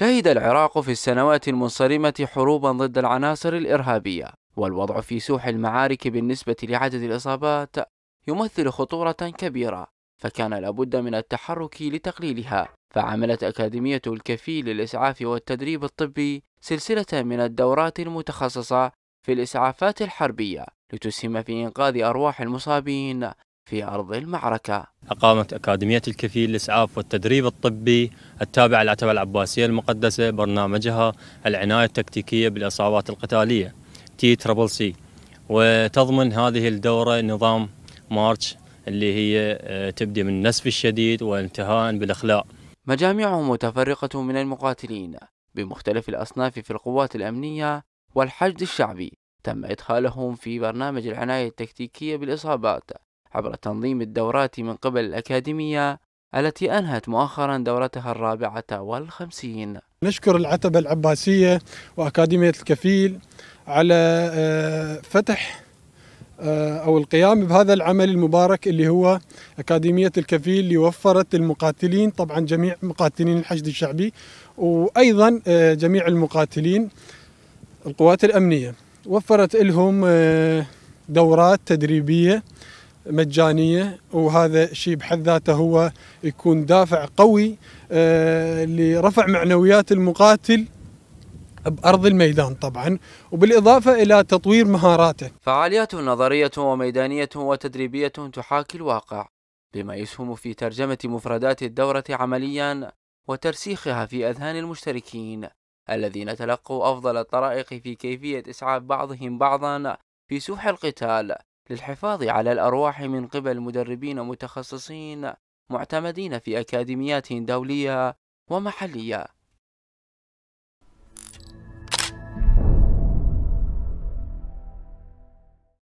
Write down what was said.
شهد العراق في السنوات المنصرمة حروبا ضد العناصر الإرهابية والوضع في سوح المعارك بالنسبة لعدد الإصابات يمثل خطورة كبيرة فكان لابد من التحرك لتقليلها فعملت أكاديمية الكفيل للإسعاف والتدريب الطبي سلسلة من الدورات المتخصصة في الإسعافات الحربية لتسهم في إنقاذ أرواح المصابين في أرض المعركة أقامت أكاديمية الكفيل للإسعاف والتدريب الطبي التابعة للعتبة العباسية المقدسة برنامجها العناية التكتيكية بالإصابات القتالية تي تربل سي وتضمن هذه الدورة نظام مارتش اللي هي آه، تبدي من النسف الشديد وانتهاء بالإخلاء مجاميعهم متفرقة من المقاتلين بمختلف الأصناف في القوات الأمنية والحشد الشعبي تم إدخالهم في برنامج العناية التكتيكية بالإصابات عبر تنظيم الدورات من قبل الأكاديمية التي أنهت مؤخرا دورتها الرابعة والخمسين نشكر العتبة العباسية وأكاديمية الكفيل على آه، فتح آه، أو القيام بهذا العمل المبارك اللي هو أكاديمية الكفيل اللي وفرت المقاتلين طبعا جميع مقاتلين الحشد الشعبي وأيضا آه، جميع المقاتلين القوات الأمنية وفرت لهم دورات تدريبية مجانيه وهذا شيء بحد ذاته هو يكون دافع قوي آه، لرفع معنويات المقاتل بأرض الميدان طبعا وبالإضافة إلى تطوير مهاراته فعاليات نظرية وميدانية وتدريبية تحاكي الواقع بما يسهم في ترجمة مفردات الدورة عمليا وترسيخها في أذهان المشتركين الذين تلقوا أفضل الطرائق في كيفية إسعاف بعضهم بعضا في سوح القتال للحفاظ على الأرواح من قبل مدربين متخصصين معتمدين في أكاديميات دولية ومحلية